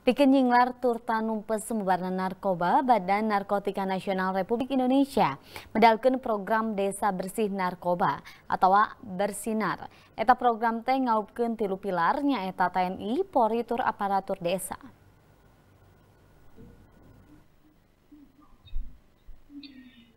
Bikin Yinglar Turta Numpes Sembarna Narkoba Badan Narkotika Nasional Republik Indonesia medalkan program Desa Bersih Narkoba atau Bersinar. Eta program teh ngaupkan tilu pilarnya eta TNI, Polri tur aparatur desa.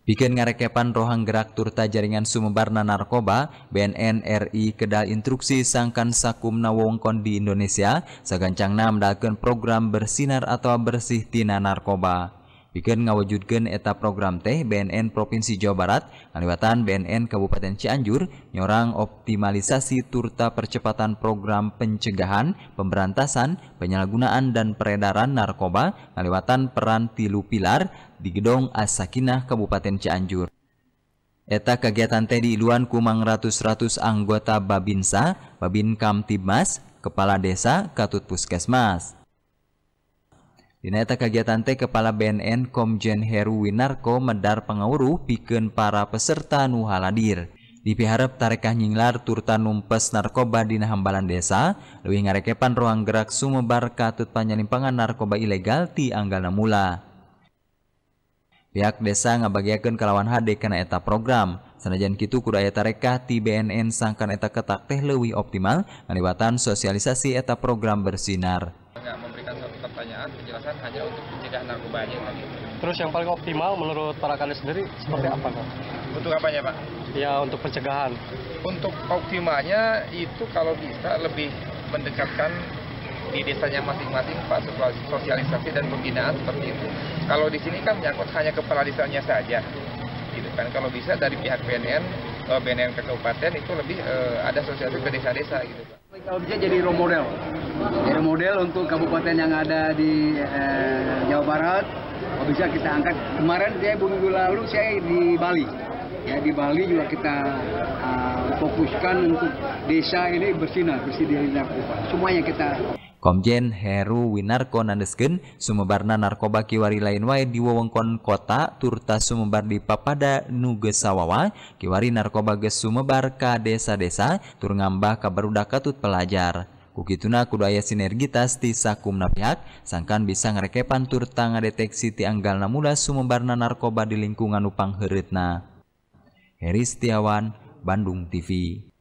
Bikin ngarekepan rohang gerak turta jaringan sumebarna narkoba, BNN RI kedal instruksi sangkan sakumna wongkon di Indonesia, sagancang nam program bersinar atau bersih tina narkoba. Bikin ngawujudkan eta program teh BNN Provinsi Jawa Barat, ngaliwatan BNN Kabupaten Cianjur, nyorang optimalisasi turta percepatan program pencegahan, pemberantasan, penyalahgunaan dan peredaran narkoba, ngaliwatan peran tilu pilar di Gedong Asakinah Kabupaten Cianjur. Eta kegiatan teh diiluan kumang ratus-ratus anggota Babinsa, Babin Kamtibmas, Kepala Desa, Katut Puskesmas. Dinaeta kegiatan teh Kepala BNN Komjen Heru Winarko medar pengauru piken para peserta nuhaladir. haladir. Dipiharap tarekah nyinglar turta numpes narkoba di hambalan desa, lebih ngarekepan ruang gerak sumebar katut panyalimpangan narkoba ilegal di anggana mula. Pihak desa ngabagiakan kalawan HD karena eta program. Senajan kitu kudaya tarekah di BNN sangkan eta ketak teh leuwih optimal melibatan sosialisasi eta program bersinar pertanyaan penjelasan hanya untuk mencegah aja tadi. Terus yang paling optimal menurut para kalian sendiri seperti apa Pak? Untuk apa ya, Pak? Ya untuk pencegahan. Untuk optimalnya itu kalau bisa lebih mendekatkan di desanya masing-masing Pak sosialisasi dan pembinaan seperti itu. Kalau di sini kan menyangkut hanya kepala desanya saja. Gitu kan. Kalau bisa dari pihak BNN, BNN ke eh, kabupaten itu lebih eh, ada sosialisasi ke desa-desa gitu Pak kalau bisa jadi role model. Jadi model untuk kabupaten yang ada di eh, Jawa Barat, kalau bisa kita angkat. Kemarin saya minggu lalu saya di Bali. Ya di Bali juga kita uh, fokuskan untuk desa ini bersinar, bersih di Semuanya kita Komjen Heru Winarko nandesken sumebarna narkoba kiwari lain wae di wewengkon kota turta sumebar di Papada Nugesawawa kiwari narkoba geus sumebar ka desa-desa tur ngambah ka katut pelajar. Kukituna kudu aya sinergitas di sakumna pihak sangkan bisa ngarekepan turta ngadeteksi tianggal anggalna mula sumebarna narkoba di lingkungan upang heritna. Heri Setiawan, Bandung TV